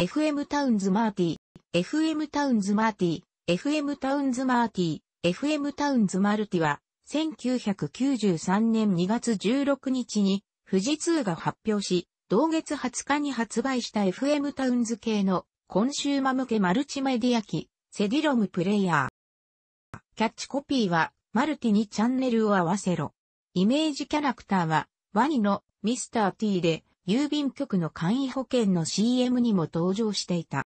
FM タウンズマーティ、ー、FM タウンズマーティ、ー、FM タウンズマーティ、ー、FM タウンズマルティは、1993年2月16日に、富士通が発表し、同月20日に発売した FM タウンズ系のコンシューマ向けマルチメディア機、セディロムプレイヤー。キャッチコピーは、マルティにチャンネルを合わせろ。イメージキャラクターは、ワニのミスター T で、郵便局の簡易保険の CM にも登場していた。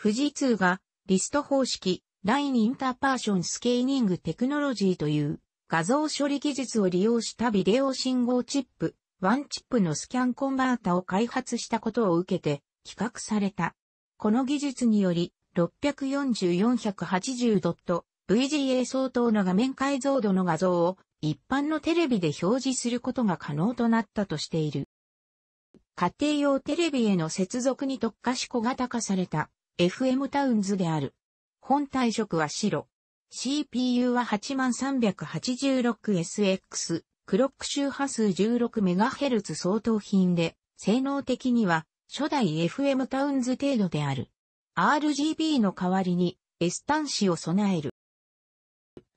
富士通がリスト方式、ラインインターパーションスケーニングテクノロジーという画像処理技術を利用したビデオ信号チップ、ワンチップのスキャンコンバータを開発したことを受けて企画された。この技術により 640-480.VGA 相当の画面解像度の画像を一般のテレビで表示することが可能となったとしている。家庭用テレビへの接続に特化し小型化された FM タウンズである。本体色は白。CPU は 8386SX、クロック周波数 16MHz 相当品で、性能的には初代 FM タウンズ程度である。RGB の代わりに S 端子を備える。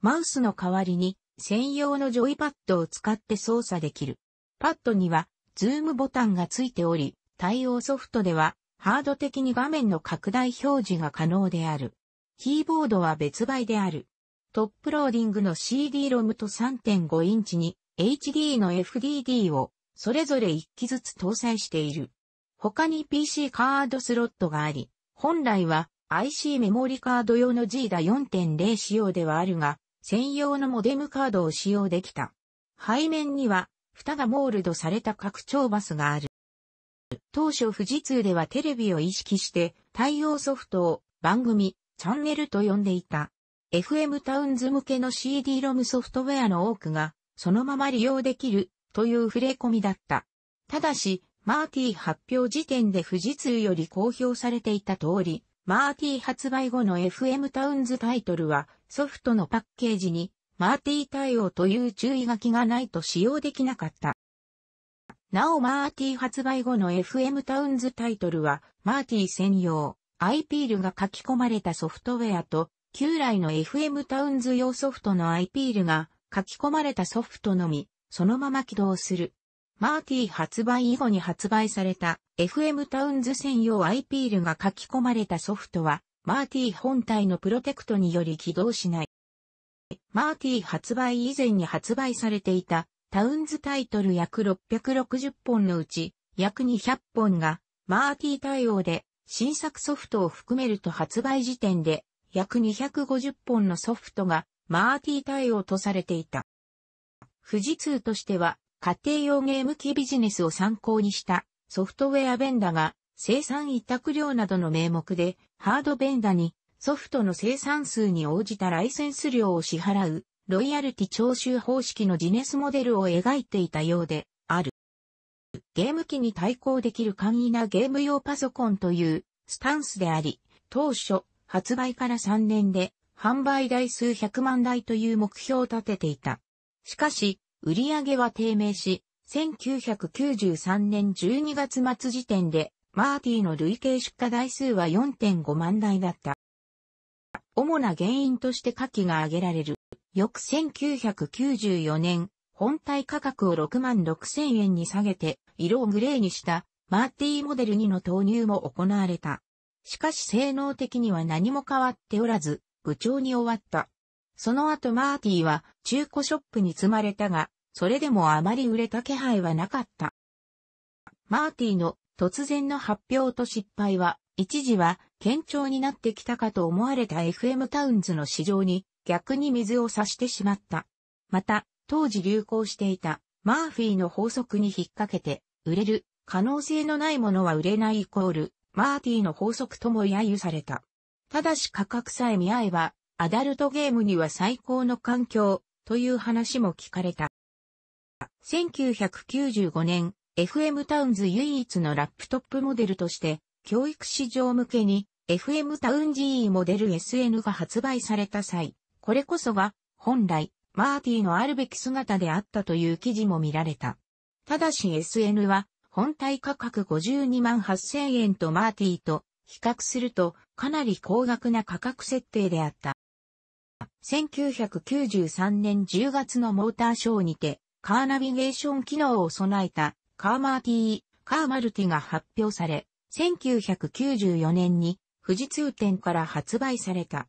マウスの代わりに専用のジョイパッドを使って操作できる。パッドにはズームボタンがついており、対応ソフトでは、ハード的に画面の拡大表示が可能である。キーボードは別売である。トップローディングの CD-ROM と3.5インチに HD の FDD をそれぞれ1機ずつ搭載している。他に PC カードスロットがあり、本来は IC メモリカード用の G だ4.0仕様ではあるが、専用のモデムカードを使用できた。背面には蓋がモールドされた拡張バスがある。当初富士通ではテレビを意識して対応ソフトを番組、チャンネルと呼んでいた。FM タウンズ向けの CD-ROM ソフトウェアの多くがそのまま利用できるという触れ込みだった。ただし、マーティ発表時点で富士通より公表されていた通り、マーティ発売後の FM タウンズタイトルはソフトのパッケージにマーティー対応という注意書きがないと使用できなかった。なおマーティー発売後の FM タウンズタイトルは、マーティー専用、i p ルが書き込まれたソフトウェアと、旧来の FM タウンズ用ソフトの i p ルが書き込まれたソフトのみ、そのまま起動する。マーティー発売以後に発売された FM タウンズ専用 i p ルが書き込まれたソフトは、マーティー本体のプロテクトにより起動しない。マーティー発売以前に発売されていたタウンズタイトル約660本のうち約200本がマーティー対応で新作ソフトを含めると発売時点で約250本のソフトがマーティー対応とされていた。富士通としては家庭用ゲーム機ビジネスを参考にしたソフトウェアベンダが生産委託料などの名目でハードベンダにソフトの生産数に応じたライセンス料を支払う、ロイヤルティ徴収方式のジネスモデルを描いていたようで、ある。ゲーム機に対抗できる簡易なゲーム用パソコンというスタンスであり、当初、発売から3年で販売台数100万台という目標を立てていた。しかし、売り上げは低迷し、1993年12月末時点で、マーティの累計出荷台数は4.5万台だった。主な原因として下記が挙げられる。翌1994年、本体価格を6万6千円に下げて、色をグレーにした、マーティーモデル2の投入も行われた。しかし性能的には何も変わっておらず、部長に終わった。その後マーティーは中古ショップに積まれたが、それでもあまり売れた気配はなかった。マーティーの突然の発表と失敗は、一時は堅調になってきたかと思われた FM タウンズの市場に逆に水を差してしまった。また、当時流行していたマーフィーの法則に引っ掛けて、売れる可能性のないものは売れないイコール、マーティーの法則とも揶揄された。ただし価格さえ見合えば、アダルトゲームには最高の環境という話も聞かれた。1995年、FM タウンズ唯一のラップトップモデルとして教育市場向けに FM タウン GE モデル SN が発売された際、これこそが本来マーティのあるべき姿であったという記事も見られた。ただし SN は本体価格52万8000円とマーティと比較するとかなり高額な価格設定であった。1993年10月のモーターショーにてカーナビゲーション機能を備えたカーマーティー、カーマルティが発表され、1994年に富士通店から発売された。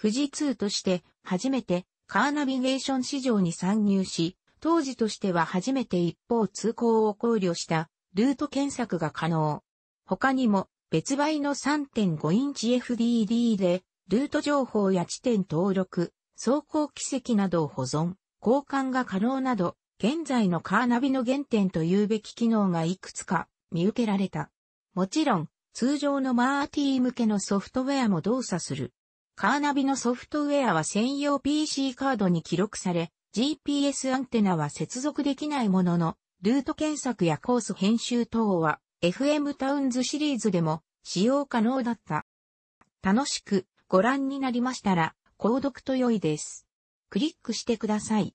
富士通として初めてカーナビゲーション市場に参入し、当時としては初めて一方通行を考慮したルート検索が可能。他にも別売の3.5インチ FDD でルート情報や地点登録、走行軌跡などを保存、交換が可能など、現在のカーナビの原点というべき機能がいくつか見受けられた。もちろん、通常のマーティー向けのソフトウェアも動作する。カーナビのソフトウェアは専用 PC カードに記録され、GPS アンテナは接続できないものの、ルート検索やコース編集等は FM タウンズシリーズでも使用可能だった。楽しくご覧になりましたら、購読と良いです。クリックしてください。